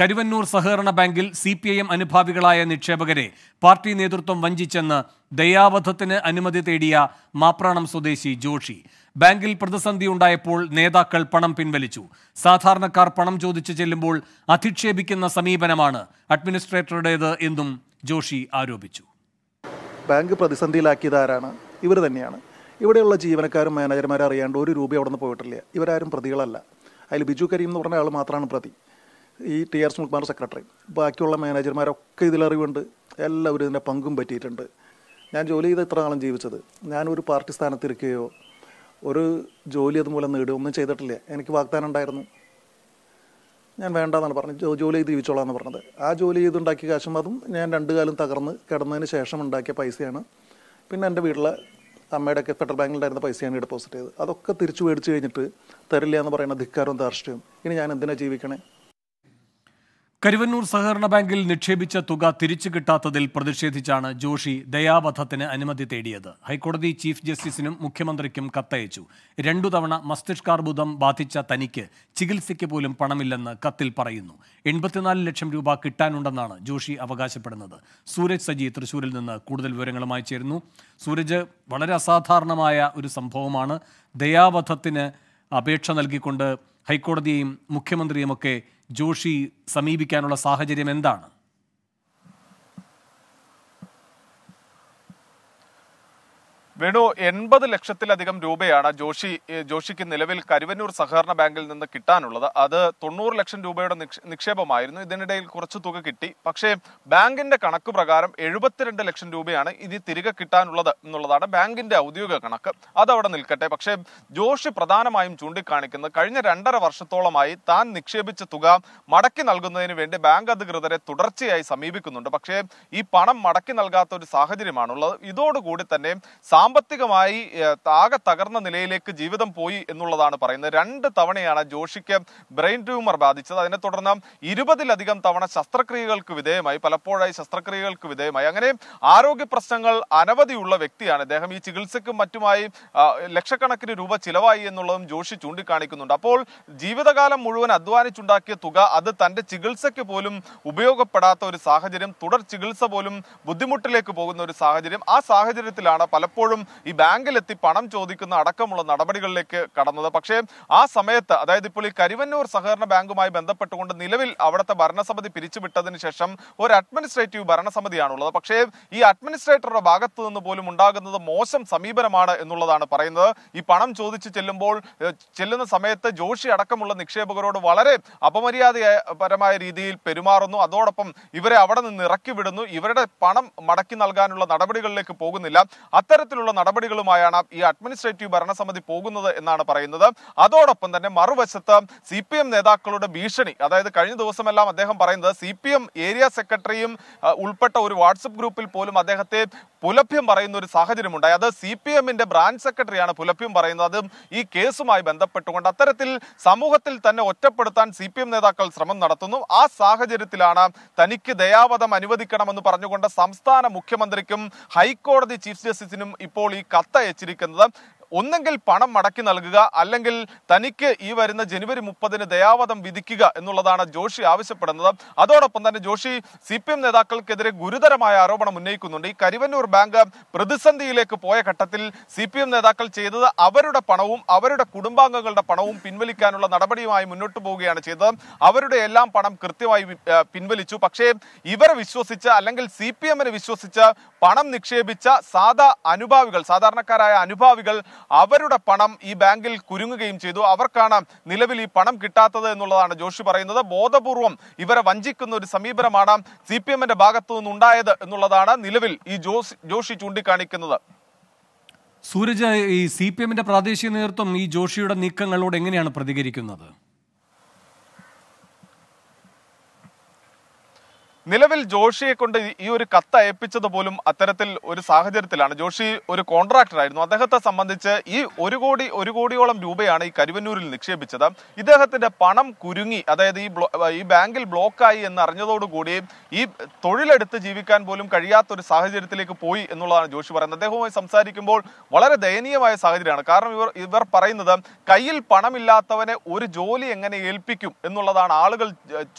കരുവന്നൂർ സഹകരണ ബാങ്കിൽ C P I M അനുഭാവികളായ നിക്ഷേപകരെ പാർട്ടി നേതൃത്വം വഞ്ചിച്ചെന്ന് ദയാവധത്തിന് അനുമതി തേടിയ മാപ്രാണം സ്വദേശി ജോഷി ബാങ്കിൽ പ്രതിസന്ധി ഉണ്ടായപ്പോൾ നേതാക്കൾ പണം പിൻവലിച്ചു സാധാരണക്കാർ പണം ചോദിച്ചു ചെല്ലുമ്പോൾ അധിക്ഷേപിക്കുന്ന സമീപനമാണ് അഡ്മിനിസ്ട്രേറ്ററുടേത് എന്നും ജോഷി ആരോപിച്ചു ബാങ്ക് പ്രതിസന്ധിയിലാക്കിയതാരാണ് ഇവർ തന്നെയാണ് ഇവിടെയുള്ള ജീവനക്കാരും മാനേജർമാരും അറിയാണ്ട് ഒരു രൂപ അവിടെ നിന്ന് പോയിട്ടില്ല ഇവരാരും പ്രതികളല്ല അതിൽ ബിജു കരീം എന്ന് പറഞ്ഞ ആൾ മാത്രമാണ് പ്രതി ഈ ടി ആർ സുനിൽകുമാർ സെക്രട്ടറി ബാക്കിയുള്ള മാനേജർമാരൊക്കെ ഇതിലറിവുണ്ട് എല്ലാവരും ഇതിൻ്റെ പങ്കും പറ്റിയിട്ടുണ്ട് ഞാൻ ജോലി ചെയ്ത് ഇത്ര കാലം ജീവിച്ചത് ഞാനൊരു പാർട്ടി സ്ഥാനത്തിരിക്കുകയോ ഒരു ജോലി അതുപോലെ നേടുകയോ ഒന്നും ചെയ്തിട്ടില്ല എനിക്ക് വാഗ്ദാനം ഉണ്ടായിരുന്നു ഞാൻ വേണ്ടെന്നാണ് പറഞ്ഞത് ജോലി ചെയ്ത് ജീവിച്ചോളാം എന്ന് പറഞ്ഞത് ആ ജോലി ചെയ്തുണ്ടാക്കിയ കാശും അതും ഞാൻ രണ്ടു കാലം തകർന്ന് കിടന്നതിന് ശേഷം ഉണ്ടാക്കിയ പൈസയാണ് പിന്നെ എൻ്റെ വീട്ടിലെ അമ്മയുടെയൊക്കെ ഫെഡറൽ ബാങ്കിൽ ഉണ്ടായിരുന്ന പൈസയാണ് ഡെപ്പോസിറ്റ് ചെയ്തത് അതൊക്കെ തിരിച്ചു മേടിച്ച് കഴിഞ്ഞിട്ട് തരില്ല എന്ന് പറയുന്ന ധിക്കാരവും ധാർഷ്ട്യവും ഇനി ഞാൻ എന്തിനാണ് ജീവിക്കണേ കരുവന്നൂർ സഹകരണ ബാങ്കിൽ നിക്ഷേപിച്ച തുക തിരിച്ചു കിട്ടാത്തതിൽ പ്രതിഷേധിച്ചാണ് ജോഷി ദയാവധത്തിന് അനുമതി തേടിയത് ഹൈക്കോടതി ചീഫ് ജസ്റ്റിസിനും മുഖ്യമന്ത്രിക്കും കത്തയച്ചു രണ്ടു തവണ മസ്തിഷ്കാർബുദം ബാധിച്ച തനിക്ക് ചികിത്സയ്ക്ക് പോലും പണമില്ലെന്ന് കത്തിൽ പറയുന്നു എൺപത്തിനാല് ലക്ഷം രൂപ കിട്ടാനുണ്ടെന്നാണ് ജോഷി അവകാശപ്പെടുന്നത് സൂരജ് സജി തൃശൂരിൽ നിന്ന് കൂടുതൽ വിവരങ്ങളുമായി ചേരുന്നു സൂരജ് വളരെ അസാധാരണമായ ഒരു സംഭവമാണ് ദയാവധത്തിന് അപേക്ഷ നൽകിക്കൊണ്ട് ഹൈക്കോടതിയെയും മുഖ്യമന്ത്രിയുമൊക്കെ ജോഷി സമീപിക്കാനുള്ള സാഹചര്യം എന്താണ് വേണു എൺപത് ലക്ഷത്തിലധികം രൂപയാണ് ജോഷി ജോഷിക്ക് നിലവിൽ കരുവന്നൂർ സഹകരണ ബാങ്കിൽ നിന്ന് കിട്ടാനുള്ളത് അത് തൊണ്ണൂറ് ലക്ഷം രൂപയുടെ നിക്ഷേപമായിരുന്നു ഇതിനിടയിൽ കുറച്ച് തുക കിട്ടി പക്ഷേ ബാങ്കിന്റെ കണക്ക് പ്രകാരം എഴുപത്തിരണ്ട് ലക്ഷം രൂപയാണ് ഇനി തിരികെ കിട്ടാനുള്ളത് എന്നുള്ളതാണ് ബാങ്കിന്റെ ഔദ്യോഗിക കണക്ക് അതവിടെ നിൽക്കട്ടെ പക്ഷേ ജോഷി പ്രധാനമായും ചൂണ്ടിക്കാണിക്കുന്നത് കഴിഞ്ഞ രണ്ടര വർഷത്തോളമായി താൻ നിക്ഷേപിച്ച തുക മടക്കി നൽകുന്നതിന് വേണ്ടി ബാങ്ക് അധികൃതരെ തുടർച്ചയായി സമീപിക്കുന്നുണ്ട് പക്ഷേ ഈ പണം മടക്കി നൽകാത്ത ഒരു സാഹചര്യമാണുള്ളത് ഇതോടുകൂടി തന്നെ സാമ്പ സാമ്പത്തികമായി താകെ തകർന്ന നിലയിലേക്ക് ജീവിതം പോയി എന്നുള്ളതാണ് പറയുന്നത് രണ്ട് തവണയാണ് ജോഷിക്ക് ബ്രെയിൻ ട്യൂമർ ബാധിച്ചത് അതിനെ തുടർന്ന് ഇരുപതിലധികം തവണ ശസ്ത്രക്രിയകൾക്ക് വിധേയമായി പലപ്പോഴായി ശസ്ത്രക്രിയകൾക്ക് വിധേയമായി അങ്ങനെ ആരോഗ്യ പ്രശ്നങ്ങൾ അനവധിയുള്ള വ്യക്തിയാണ് അദ്ദേഹം ഈ ചികിത്സയ്ക്കും മറ്റുമായി ലക്ഷക്കണക്കിന് രൂപ ചിലവായി എന്നുള്ളതും ജോഷി ചൂണ്ടിക്കാണിക്കുന്നുണ്ട് അപ്പോൾ ജീവിതകാലം മുഴുവൻ അധ്വാനിച്ചുണ്ടാക്കിയ തുക അത് തന്റെ ചികിത്സയ്ക്ക് പോലും ഉപയോഗപ്പെടാത്ത ഒരു സാഹചര്യം തുടർ ചികിത്സ പോലും ബുദ്ധിമുട്ടിലേക്ക് പോകുന്ന ഒരു സാഹചര്യം ആ സാഹചര്യത്തിലാണ് പലപ്പോഴും പോലും ഈ ബാങ്കിലെത്തി പണം ചോദിക്കുന്ന അടക്കമുള്ള നടപടികളിലേക്ക് കടന്നത് പക്ഷേ ആ സമയത്ത് അതായത് ഇപ്പോൾ ഈ കരിവന്നൂർ സഹകരണ ബാങ്കുമായി ബന്ധപ്പെട്ടുകൊണ്ട് നിലവിൽ അവിടുത്തെ ഭരണസമിതി പിരിച്ചുവിട്ടതിന് ശേഷം ഒരു അഡ്മിനിസ്ട്രേറ്റീവ് ഭരണസമിതിയാണുള്ളത് പക്ഷേ ഈ അഡ്മിനിസ്ട്രേറ്ററുടെ ഭാഗത്ത് നിന്ന് പോലും ഉണ്ടാകുന്നത് മോശം സമീപനമാണ് എന്നുള്ളതാണ് പറയുന്നത് ഈ പണം ചോദിച്ച് ചെല്ലുമ്പോൾ ചെല്ലുന്ന സമയത്ത് ജോഷി അടക്കമുള്ള നിക്ഷേപകരോട് വളരെ അപമര്യാദപരമായ രീതിയിൽ പെരുമാറുന്നു അതോടൊപ്പം ഇവരെ അവിടെ നിന്ന് ഇറക്കി വിടുന്നു ഇവരുടെ പണം മടക്കി നൽകാനുള്ള നടപടികളിലേക്ക് പോകുന്നില്ല അത്തരത്തിലുള്ള തരത്തിലുള്ള നടപടികളുമായാണ് ഈ അഡ്മിനിസ്ട്രേറ്റീവ് ഭരണസമിതി പോകുന്നത് എന്നാണ് പറയുന്നത് അതോടൊപ്പം തന്നെ മറുവശത്ത് സി പി എം നേതാക്കളുടെ ഭീഷണി അതായത് കഴിഞ്ഞ ദിവസമെല്ലാം അദ്ദേഹം പറയുന്നത് സി പി എം ഏരിയ സെക്രട്ടറിയും ഉൾപ്പെട്ട ഒരു വാട്സപ്പ് ഗ്രൂപ്പിൽ പോലും അദ്ദേഹത്തെ പുലഭ്യം പറയുന്ന ഒരു സാഹചര്യമുണ്ടായി അത് സി പി എമ്മിന്റെ ബ്രാഞ്ച് സെക്രട്ടറിയാണ് പുലഭ്യം പറയുന്നത് അതും ഈ കേസുമായി ബന്ധപ്പെട്ടുകൊണ്ട് അത്തരത്തിൽ സമൂഹത്തിൽ തന്നെ ഒറ്റപ്പെടുത്താൻ സി പി എം നേതാക്കൾ ശ്രമം നടത്തുന്നു ആ സാഹചര്യത്തിലാണ് തനിക്ക് ദയാവധം അനുവദിക്കണമെന്ന് പറഞ്ഞുകൊണ്ട് സംസ്ഥാന മുഖ്യമന്ത്രിക്കും ഹൈക്കോടതി ചീഫ് ജസ്റ്റിസിനും ഇപ്പോൾ ഇപ്പോൾ ഈ കത്തയച്ചിരിക്കുന്നത് ഒന്നെങ്കിൽ പണം മടക്കി നൽകുക അല്ലെങ്കിൽ തനിക്ക് ഈ വരുന്ന ജനുവരി മുപ്പതിന് ദയാവധം വിധിക്കുക എന്നുള്ളതാണ് ജോഷി ആവശ്യപ്പെടുന്നത് അതോടൊപ്പം തന്നെ ജോഷി സി പി എം നേതാക്കൾക്കെതിരെ ഗുരുതരമായ ആരോപണം ഉന്നയിക്കുന്നുണ്ട് ഈ കരിവന്നൂർ ബാങ്ക് പ്രതിസന്ധിയിലേക്ക് പോയ ഘട്ടത്തിൽ സി പി എം നേതാക്കൾ ചെയ്തത് അവരുടെ പണവും അവരുടെ കുടുംബാംഗങ്ങളുടെ പണവും പിൻവലിക്കാനുള്ള നടപടിയുമായി മുന്നോട്ട് പോവുകയാണ് ചെയ്തത് അവരുടെ എല്ലാം പണം കൃത്യമായി പിൻവലിച്ചു പക്ഷേ ഇവരെ വിശ്വസിച്ച അല്ലെങ്കിൽ സി പി എമ്മിനെ വിശ്വസിച്ച് പണം നിക്ഷേപിച്ച സാധാ അനുഭാവികൾ സാധാരണക്കാരായ അനുഭാവികൾ അവരുടെ പണം ഈ ബാങ്കിൽ കുരുങ്ങുകയും ചെയ്തു അവർക്കാണ് നിലവിൽ ഈ പണം കിട്ടാത്തത് എന്നുള്ളതാണ് ജോഷി പറയുന്നത് ബോധപൂർവം ഇവരെ വഞ്ചിക്കുന്ന ഒരു സമീപനമാണ് സി പി എമ്മിന്റെ ഭാഗത്തു നിന്നുണ്ടായത് എന്നുള്ളതാണ് നിലവിൽ ഈ ജോഷി ജോഷി ചൂണ്ടിക്കാണിക്കുന്നത് സൂരജ് ഈ സി പി എമ്മിന്റെ പ്രാദേശിക നേതൃത്വം ഈ ജോഷിയുടെ നീക്കങ്ങളോട് എങ്ങനെയാണ് പ്രതികരിക്കുന്നത് നിലവിൽ ജോഷിയെ കൊണ്ട് ഈ ഒരു കത്ത് അയപ്പിച്ചത് പോലും അത്തരത്തിൽ ഒരു സാഹചര്യത്തിലാണ് ജോഷി ഒരു കോൺട്രാക്ടർ ആയിരുന്നു അദ്ദേഹത്തെ സംബന്ധിച്ച് ഈ ഒരു കോടി ഒരു കോടിയോളം രൂപയാണ് ഈ കരുവന്നൂരിൽ നിക്ഷേപിച്ചത് ഇദ്ദേഹത്തിന്റെ പണം കുരുങ്ങി അതായത് ഈ ഈ ബാങ്കിൽ ബ്ലോക്കായി എന്ന് അറിഞ്ഞതോടുകൂടി ഈ തൊഴിലെടുത്ത് ജീവിക്കാൻ പോലും കഴിയാത്ത ഒരു സാഹചര്യത്തിലേക്ക് പോയി എന്നുള്ളതാണ് ജോഷി പറയുന്നത് അദ്ദേഹവുമായി സംസാരിക്കുമ്പോൾ വളരെ ദയനീയമായ സാഹചര്യമാണ് കാരണം ഇവർ ഇവർ പറയുന്നത് കയ്യിൽ പണമില്ലാത്തവനെ ഒരു ജോലി എങ്ങനെ ഏൽപ്പിക്കും എന്നുള്ളതാണ് ആളുകൾ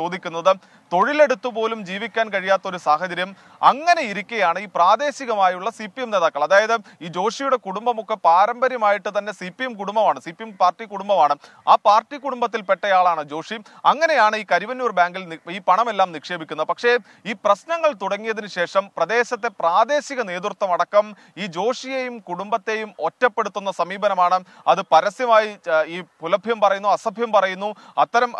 ചോദിക്കുന്നത് തൊഴിലെടുത്തു പോലും ജീവിക്കാൻ കഴിയാത്ത ഒരു സാഹചര്യം അങ്ങനെ ഇരിക്കുകയാണ് ഈ പ്രാദേശികമായുള്ള സി പി എം നേതാക്കൾ അതായത് ഈ ജോഷിയുടെ കുടുംബമൊക്കെ പാരമ്പര്യമായിട്ട് തന്നെ സി പി എം കുടുംബമാണ് സി പി എം പാർട്ടി കുടുംബമാണ് ആ പാർട്ടി കുടുംബത്തിൽപ്പെട്ടയാളാണ് ജോഷി അങ്ങനെയാണ് ഈ കരിവന്നൂർ ബാങ്കിൽ ഈ പണമെല്ലാം നിക്ഷേപിക്കുന്നത് പക്ഷേ ഈ പ്രശ്നങ്ങൾ തുടങ്ങിയതിന് ശേഷം പ്രദേശത്തെ പ്രാദേശിക നേതൃത്വം അടക്കം ഈ ജോഷിയെയും കുടുംബത്തെയും ഒറ്റപ്പെടുത്തുന്ന സമീപനമാണ് അത് പരസ്യമായി ഈ പുലഭ്യം പറയുന്നു അസഭ്യം പറയുന്നു അത്തരം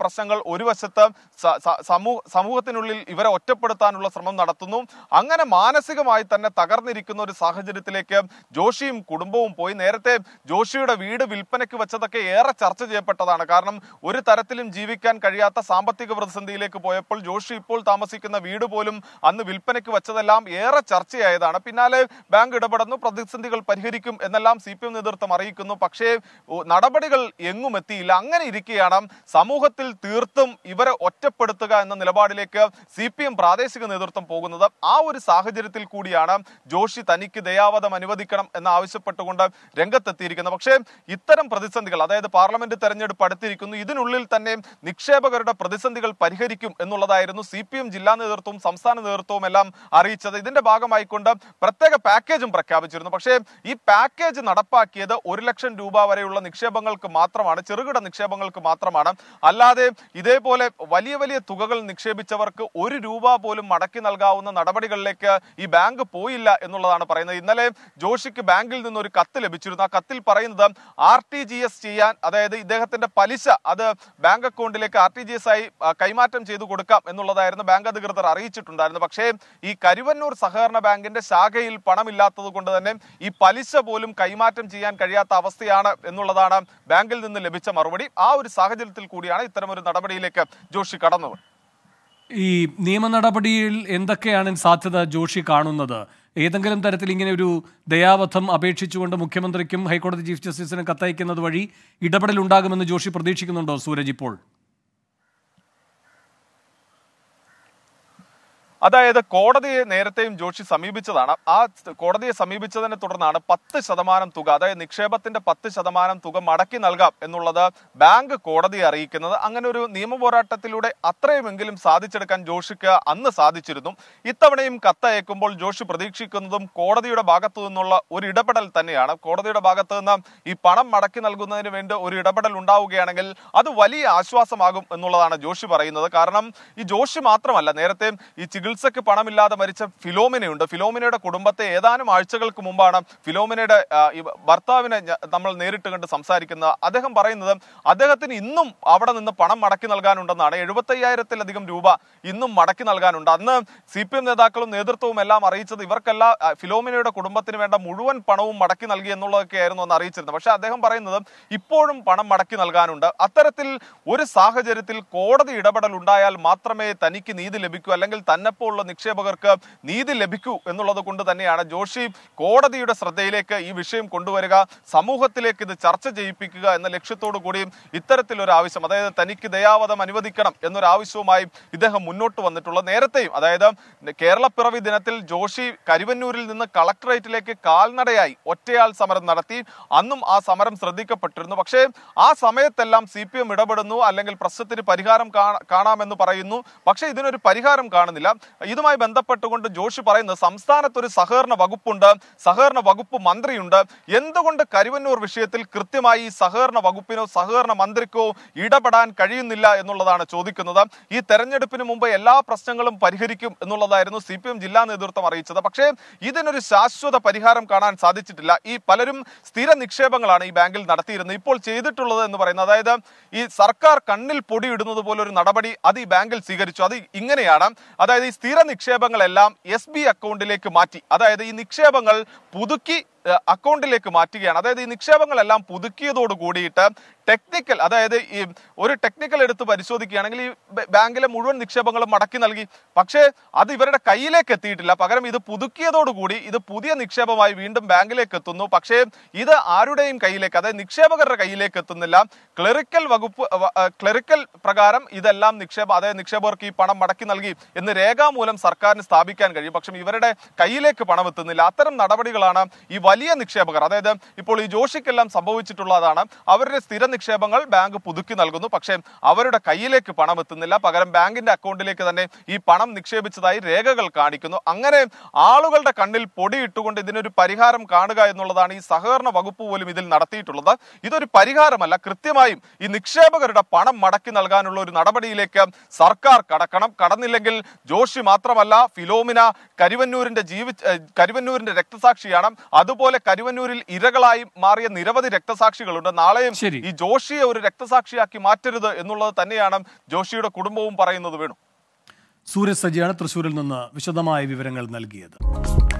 പ്രശ്നങ്ങൾ ഒരു വശത്ത് സമൂഹ സമൂഹത്തിനുള്ളിൽ ഇവരെ ഒറ്റപ്പെടുത്താനുള്ള ശ്രമം നടത്തുന്നു അങ്ങനെ മാനസികമായി തന്നെ തകർന്നിരിക്കുന്ന ഒരു സാഹചര്യത്തിലേക്ക് ജോഷിയും കുടുംബവും പോയി നേരത്തെ ജോഷിയുടെ വീട് വിൽപ്പനയ്ക്ക് വെച്ചതൊക്കെ ഏറെ ചർച്ച ചെയ്യപ്പെട്ടതാണ് കാരണം ഒരു തരത്തിലും ജീവിക്കാൻ കഴിയാത്ത സാമ്പത്തിക പ്രതിസന്ധിയിലേക്ക് പോയപ്പോൾ ജോഷി ഇപ്പോൾ താമസിക്കുന്ന വീട് പോലും അന്ന് വിൽപ്പനയ്ക്ക് വെച്ചതെല്ലാം ഏറെ ചർച്ചയായതാണ് പിന്നാലെ ബാങ്ക് ഇടപെടുന്നു പ്രതിസന്ധികൾ പരിഹരിക്കും എന്നെല്ലാം സി പി എം നേതൃത്വം അറിയിക്കുന്നു പക്ഷേ നടപടികൾ എത്തിയില്ല അങ്ങനെ ഇരിക്കുകയാണ് സമൂഹത്തിൽ തീർത്തും ഇവരെ ഒറ്റപ്പെടുത്തുക എന്ന നിലപാടിലേക്ക് സി പി എം പ്രാദേശിക നേതൃത്വം പോകുന്നത് ആ ഒരു സാഹചര്യത്തിൽ കൂടിയാണ് ജോഷി തനിക്ക് ദയാവധം അനുവദിക്കണം എന്ന് ആവശ്യപ്പെട്ടുകൊണ്ട് രംഗത്തെത്തിയിരിക്കുന്നത് പക്ഷേ ഇത്തരം പ്രതിസന്ധികൾ അതായത് പാർലമെന്റ് തെരഞ്ഞെടുപ്പ് അടുത്തിരിക്കുന്നു ഇതിനുള്ളിൽ തന്നെ നിക്ഷേപകരുടെ പ്രതിസന്ധികൾ പരിഹരിക്കും എന്നുള്ളതായിരുന്നു സി പി എം ജില്ലാ നേതൃത്വവും സംസ്ഥാന നേതൃത്വവും എല്ലാം അറിയിച്ചത് ഇതിന്റെ ഭാഗമായിക്കൊണ്ട് പ്രത്യേക പാക്കേജും പ്രഖ്യാപിച്ചിരുന്നു പക്ഷേ ഈ പാക്കേജ് നടപ്പാക്കിയത് ഒരു ലക്ഷം രൂപ വരെയുള്ള നിക്ഷേപങ്ങൾക്ക് മാത്രമാണ് ചെറുകിട നിക്ഷേപങ്ങൾക്ക് മാത്രമാണ് അല്ലാതെ ഇതേപോലെ വലിയ വലിയ തുകകൾ നിക്ഷേപിച്ചവർക്ക് ഒരു രൂപ പോലും മടക്കി നൽകാവുന്ന നടപടികളിലേക്ക് ഈ ബാങ്ക് പോയില്ല എന്നുള്ളതാണ് പറയുന്നത് ഇന്നലെ ജോഷിക്ക് ബാങ്കിൽ നിന്ന് ഒരു കത്ത് ലഭിച്ചിരുന്നു ആ കത്തിൽ പറയുന്നത് ആർ ടി ജി എസ് ചെയ്യാൻ അതായത് ഇദ്ദേഹത്തിന്റെ പലിശ അത് ബാങ്ക് അക്കൗണ്ടിലേക്ക് ആർ ടി ജി എസ് ആയി കൈമാറ്റം ചെയ്തു കൊടുക്കാം എന്നുള്ളതായിരുന്നു ബാങ്ക് അധികൃതർ അറിയിച്ചിട്ടുണ്ടായിരുന്നു പക്ഷേ ഈ കരുവന്നൂർ സഹകരണ ബാങ്കിന്റെ ശാഖയിൽ പണമില്ലാത്തത് കൊണ്ട് തന്നെ ഈ പലിശ പോലും കൈമാറ്റം ചെയ്യാൻ കഴിയാത്ത അവസ്ഥയാണ് എന്നുള്ളതാണ് ബാങ്കിൽ നിന്ന് ലഭിച്ച മറുപടി ആ ഒരു സാഹചര്യത്തിൽ കൂടിയാണ് ഇത്തരമൊരു നടപടിയിലേക്ക് ജോഷി കടന്നത് ഈ നിയമ നടപടിയിൽ എന്തൊക്കെയാണ് സാധ്യത ജോഷി കാണുന്നത് ഏതെങ്കിലും തരത്തിൽ ഇങ്ങനെ ഒരു ദയാവധം അപേക്ഷിച്ചുകൊണ്ട് മുഖ്യമന്ത്രിക്കും ഹൈക്കോടതി ചീഫ് ജസ്റ്റിസിനും കത്തയക്കുന്നത് വഴി ഇടപെടൽ ഉണ്ടാകുമെന്ന് ജോഷി പ്രതീക്ഷിക്കുന്നുണ്ടോ സൂരജ് ഇപ്പോൾ അതായത് കോടതിയെ നേരത്തെയും ജോഷി സമീപിച്ചതാണ് ആ കോടതിയെ സമീപിച്ചതിനെ തുടർന്നാണ് പത്ത് ശതമാനം തുക അതായത് നിക്ഷേപത്തിന്റെ പത്ത് ശതമാനം തുക മടക്കി നൽകാം എന്നുള്ളത് ബാങ്ക് കോടതിയെ അറിയിക്കുന്നത് അങ്ങനെ ഒരു നിയമപോരാട്ടത്തിലൂടെ അത്രയുമെങ്കിലും സാധിച്ചെടുക്കാൻ ജോഷിക്ക് അന്ന് സാധിച്ചിരുന്നു ഇത്തവണയും കത്തയക്കുമ്പോൾ ജോഷി പ്രതീക്ഷിക്കുന്നതും കോടതിയുടെ ഭാഗത്തു നിന്നുള്ള ഒരു ഇടപെടൽ തന്നെയാണ് കോടതിയുടെ ഭാഗത്തു നിന്ന് ഈ പണം മടക്കി നൽകുന്നതിന് വേണ്ടി ഒരു ഇടപെടൽ ഉണ്ടാവുകയാണെങ്കിൽ അത് വലിയ ആശ്വാസമാകും എന്നുള്ളതാണ് ജോഷി പറയുന്നത് കാരണം ഈ ജോഷി മാത്രമല്ല നേരത്തെ ഈ ചികിത്സക്ക് പണമില്ലാതെ മരിച്ച ഫിലോമിനയുണ്ട് ഫിലോമിനയുടെ കുടുംബത്തെ ഏതാനും ആഴ്ചകൾക്ക് മുമ്പാണ് ഫിലോമിനയുടെ ഭർത്താവിനെ നമ്മൾ നേരിട്ട് കണ്ട് സംസാരിക്കുന്നത് അദ്ദേഹം പറയുന്നത് അദ്ദേഹത്തിന് ഇന്നും അവിടെ നിന്ന് പണം മടക്കി നൽകാനുണ്ടെന്നാണ് എഴുപത്തയ്യായിരത്തിലധികം രൂപ ഇന്നും മടക്കി നൽകാനുണ്ട് അന്ന് സി പി എം നേതാക്കളും നേതൃത്വവും എല്ലാം അറിയിച്ചത് ഇവർക്കെല്ലാം ഫിലോമിനയുടെ കുടുംബത്തിന് വേണ്ട മുഴുവൻ പണവും മടക്കി നൽകി എന്നുള്ളതൊക്കെ ആയിരുന്നു എന്ന് അറിയിച്ചിരുന്നത് പക്ഷേ അദ്ദേഹം പറയുന്നത് ഇപ്പോഴും പണം മടക്കി നൽകാനുണ്ട് അത്തരത്തിൽ ഒരു സാഹചര്യത്തിൽ കോടതി ഇടപെടൽ ഉണ്ടായാൽ മാത്രമേ തനിക്ക് നീതി ലഭിക്കൂ അല്ലെങ്കിൽ തന്നെ പോലുള്ള നിക്ഷേപകർക്ക് നീതി ലഭിക്കൂ എന്നുള്ളത് കൊണ്ട് തന്നെയാണ് ജോഷി കോടതിയുടെ ശ്രദ്ധയിലേക്ക് ഈ വിഷയം കൊണ്ടുവരിക സമൂഹത്തിലേക്ക് ഇത് ചർച്ച ചെയ്യിപ്പിക്കുക എന്ന ലക്ഷ്യത്തോടു കൂടി ഇത്തരത്തിലൊരു ആവശ്യം അതായത് തനിക്ക് ദയാവധം അനുവദിക്കണം എന്നൊരു ആവശ്യവുമായി ഇദ്ദേഹം മുന്നോട്ട് വന്നിട്ടുള്ള നേരത്തെയും അതായത് കേരളപ്പിറവി ദിനത്തിൽ ജോഷി കരുവന്നൂരിൽ നിന്ന് കളക്ടറേറ്റിലേക്ക് കാൽനടയായി ഒറ്റയാൾ സമരം നടത്തി അന്നും ആ സമരം ശ്രദ്ധിക്കപ്പെട്ടിരുന്നു പക്ഷേ ആ സമയത്തെല്ലാം സി പി എം ഇടപെടുന്നു അല്ലെങ്കിൽ പ്രശ്നത്തിന് പരിഹാരം കാണാമെന്ന് പറയുന്നു പക്ഷേ ഇതിനൊരു പരിഹാരം കാണുന്നില്ല ഇതുമായി ബന്ധപ്പെട്ടുകൊണ്ട് ജോഷി പറയുന്നത് സംസ്ഥാനത്ത് ഒരു സഹകരണ വകുപ്പുണ്ട് സഹകരണ വകുപ്പ് മന്ത്രിയുണ്ട് എന്തുകൊണ്ട് കരുവന്നൂർ വിഷയത്തിൽ കൃത്യമായി ഈ സഹകരണ വകുപ്പിനോ സഹകരണ മന്ത്രിക്കോ ഇടപെടാൻ കഴിയുന്നില്ല എന്നുള്ളതാണ് ചോദിക്കുന്നത് ഈ തെരഞ്ഞെടുപ്പിന് മുമ്പ് എല്ലാ പ്രശ്നങ്ങളും പരിഹരിക്കും എന്നുള്ളതായിരുന്നു സി ജില്ലാ നേതൃത്വം അറിയിച്ചത് പക്ഷേ ഇതിനൊരു ശാശ്വത പരിഹാരം കാണാൻ സാധിച്ചിട്ടില്ല ഈ പലരും സ്ഥിര നിക്ഷേപങ്ങളാണ് ഈ ബാങ്കിൽ നടത്തിയിരുന്നത് ഇപ്പോൾ ചെയ്തിട്ടുള്ളത് എന്ന് പറയുന്നത് അതായത് ഈ സർക്കാർ കണ്ണിൽ പൊടിയിടുന്നത് പോലൊരു നടപടി അത് ഈ ബാങ്കിൽ സ്വീകരിച്ചു അത് ഇങ്ങനെയാണ് അതായത് ഈ സ്ഥിര നിക്ഷേപങ്ങളെല്ലാം എസ് ബി അക്കൗണ്ടിലേക്ക് മാറ്റി അതായത് ഈ നിക്ഷേപങ്ങൾ പുതുക്കി അക്കൗണ്ടിലേക്ക് മാറ്റുകയാണ് അതായത് ഈ നിക്ഷേപങ്ങളെല്ലാം പുതുക്കിയതോട് കൂടിയിട്ട് ടെക്നിക്കൽ അതായത് ഈ ഒരു ടെക്നിക്കൽ എടുത്ത് പരിശോധിക്കുകയാണെങ്കിൽ ഈ ബാങ്കിലെ മുഴുവൻ നിക്ഷേപങ്ങളും മടക്കി നൽകി പക്ഷേ അത് ഇവരുടെ കയ്യിലേക്ക് എത്തിയിട്ടില്ല പകരം ഇത് പുതുക്കിയതോടുകൂടി ഇത് പുതിയ നിക്ഷേപമായി വീണ്ടും ബാങ്കിലേക്ക് എത്തുന്നു പക്ഷേ ഇത് ആരുടെയും കയ്യിലേക്ക് അതായത് നിക്ഷേപകരുടെ കയ്യിലേക്ക് എത്തുന്നില്ല ക്ലറിക്കൽ വകുപ്പ് ക്ലറിക്കൽ പ്രകാരം ഇതെല്ലാം നിക്ഷേപം അതായത് നിക്ഷേപകർക്ക് ഈ പണം മടക്കി നൽകി എന്ന് രേഖാമൂലം സർക്കാരിന് സ്ഥാപിക്കാൻ കഴിയും പക്ഷേ ഇവരുടെ കയ്യിലേക്ക് പണം എത്തുന്നില്ല അത്തരം നടപടികളാണ് ഈ വലിയ നിക്ഷേപകർ അതായത് ഇപ്പോൾ ഈ ജോഷിക്കെല്ലാം സംഭവിച്ചിട്ടുള്ളതാണ് അവരുടെ സ്ഥിര നിക്ഷേപങ്ങൾ ബാങ്ക് പുതുക്കി നൽകുന്നു പക്ഷേ അവരുടെ കയ്യിലേക്ക് പണം എത്തുന്നില്ല പകരം ബാങ്കിന്റെ അക്കൗണ്ടിലേക്ക് തന്നെ ഈ പണം നിക്ഷേപിച്ചതായി രേഖകൾ കാണിക്കുന്നു അങ്ങനെ ആളുകളുടെ കണ്ണിൽ പൊടിയിട്ടുകൊണ്ട് ഇതിനൊരു പരിഹാരം കാണുക എന്നുള്ളതാണ് ഈ സഹകരണ വകുപ്പ് പോലും ഇതിൽ നടത്തിയിട്ടുള്ളത് ഇതൊരു പരിഹാരമല്ല കൃത്യമായും ഈ നിക്ഷേപകരുടെ പണം മടക്കി നൽകാനുള്ള ഒരു നടപടിയിലേക്ക് സർക്കാർ കടക്കണം കടന്നില്ലെങ്കിൽ ജോഷി മാത്രമല്ല ഫിലോമിന കരുവന്നൂരിന്റെ ജീവി കരുവന്നൂരിന്റെ രക്തസാക്ഷിയാണ് അത് അതുപോലെ കരുവന്നൂരിൽ ഇരകളായി മാറിയ നിരവധി രക്തസാക്ഷികളുണ്ട് നാളെയും ഈ ജോഷിയെ ഒരു രക്തസാക്ഷിയാക്കി മാറ്റരുത് എന്നുള്ളത് തന്നെയാണ് ജോഷിയുടെ കുടുംബവും പറയുന്നത് വേണു സൂരജ് സജിയാണ് തൃശൂരിൽ നിന്ന് വിശദമായ വിവരങ്ങൾ നൽകിയത്